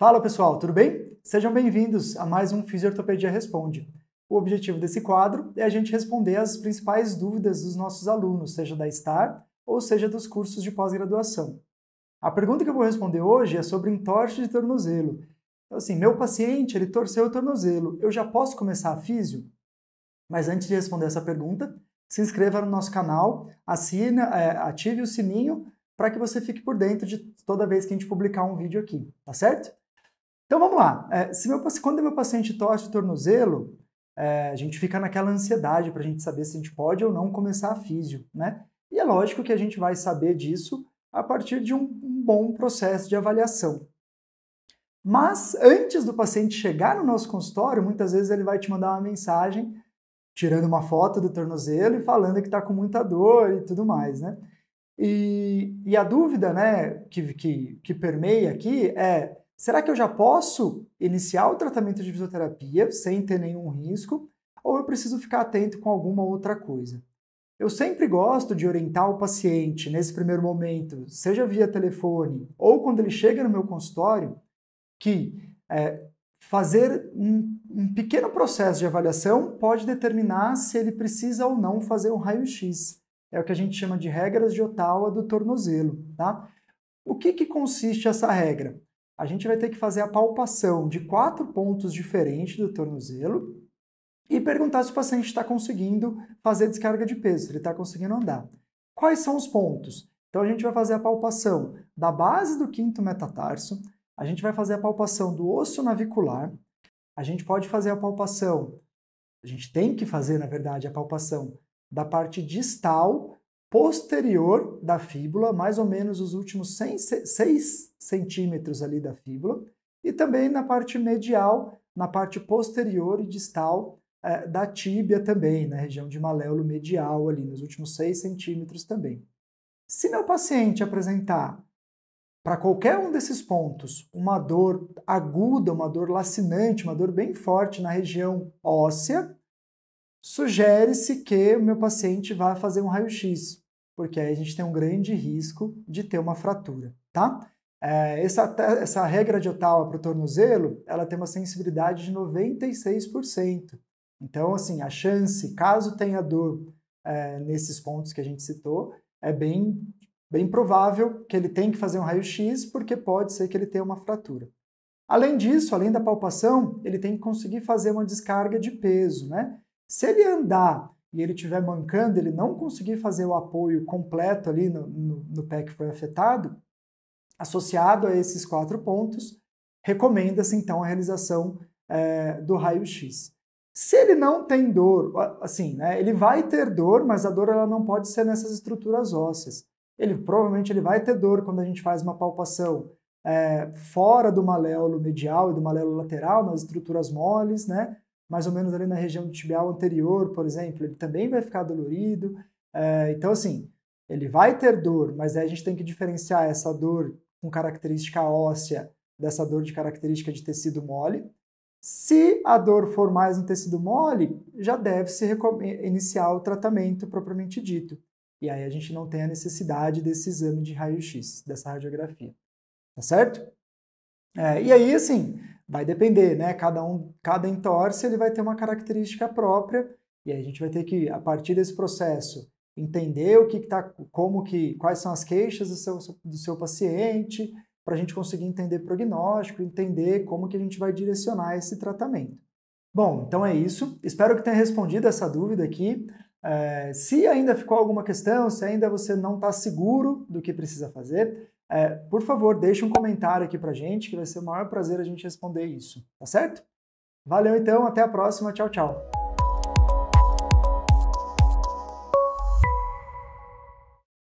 Fala pessoal, tudo bem? Sejam bem-vindos a mais um Fisiortopedia Responde. O objetivo desse quadro é a gente responder as principais dúvidas dos nossos alunos, seja da STAR ou seja dos cursos de pós-graduação. A pergunta que eu vou responder hoje é sobre entorse de tornozelo. Então, assim, meu paciente, ele torceu o tornozelo, eu já posso começar a físio? Mas antes de responder essa pergunta, se inscreva no nosso canal, assina, é, ative o sininho para que você fique por dentro de toda vez que a gente publicar um vídeo aqui, tá certo? Então vamos lá. É, se meu, quando meu paciente torce o tornozelo, é, a gente fica naquela ansiedade para a gente saber se a gente pode ou não começar a físio, né? E é lógico que a gente vai saber disso a partir de um, um bom processo de avaliação. Mas antes do paciente chegar no nosso consultório, muitas vezes ele vai te mandar uma mensagem tirando uma foto do tornozelo e falando que está com muita dor e tudo mais, né? E, e a dúvida né, que, que, que permeia aqui é Será que eu já posso iniciar o tratamento de fisioterapia sem ter nenhum risco? Ou eu preciso ficar atento com alguma outra coisa? Eu sempre gosto de orientar o paciente nesse primeiro momento, seja via telefone ou quando ele chega no meu consultório, que é, fazer um, um pequeno processo de avaliação pode determinar se ele precisa ou não fazer um raio-x. É o que a gente chama de regras de Ottawa do tornozelo. Tá? O que, que consiste essa regra? a gente vai ter que fazer a palpação de quatro pontos diferentes do tornozelo e perguntar se o paciente está conseguindo fazer descarga de peso, se ele está conseguindo andar. Quais são os pontos? Então a gente vai fazer a palpação da base do quinto metatarso, a gente vai fazer a palpação do osso navicular, a gente pode fazer a palpação, a gente tem que fazer, na verdade, a palpação da parte distal posterior da fíbula, mais ou menos os últimos 100, 6 centímetros ali da fíbula, e também na parte medial, na parte posterior e distal é, da tíbia também, na região de maléolo medial ali, nos últimos 6 centímetros também. Se meu paciente apresentar para qualquer um desses pontos uma dor aguda, uma dor lacinante, uma dor bem forte na região óssea, sugere-se que o meu paciente vá fazer um raio-x, porque aí a gente tem um grande risco de ter uma fratura, tá? É, essa, essa regra de Ottawa para o tornozelo, ela tem uma sensibilidade de 96%. Então, assim, a chance, caso tenha dor é, nesses pontos que a gente citou, é bem, bem provável que ele tenha que fazer um raio-x, porque pode ser que ele tenha uma fratura. Além disso, além da palpação, ele tem que conseguir fazer uma descarga de peso, né? Se ele andar e ele estiver mancando, ele não conseguir fazer o apoio completo ali no, no, no pé que foi afetado, associado a esses quatro pontos, recomenda-se então a realização é, do raio-x. Se ele não tem dor, assim, né, ele vai ter dor, mas a dor ela não pode ser nessas estruturas ósseas. Ele provavelmente ele vai ter dor quando a gente faz uma palpação é, fora do maléolo medial e do maléolo lateral, nas estruturas moles, né? mais ou menos ali na região do tibial anterior, por exemplo, ele também vai ficar dolorido. É, então, assim, ele vai ter dor, mas aí a gente tem que diferenciar essa dor com característica óssea dessa dor de característica de tecido mole. Se a dor for mais no tecido mole, já deve-se eh, iniciar o tratamento propriamente dito. E aí a gente não tem a necessidade desse exame de raio-x, dessa radiografia. Tá certo? É, e aí, assim, vai depender, né? Cada um, cada entorse ele vai ter uma característica própria e aí a gente vai ter que, a partir desse processo, entender o que está, como que, quais são as queixas do seu, do seu paciente, para a gente conseguir entender prognóstico, entender como que a gente vai direcionar esse tratamento. Bom, então é isso. Espero que tenha respondido essa dúvida aqui. É, se ainda ficou alguma questão, se ainda você não está seguro do que precisa fazer, é, por favor, deixe um comentário aqui pra gente, que vai ser o maior prazer a gente responder isso, tá certo? Valeu então, até a próxima, tchau, tchau!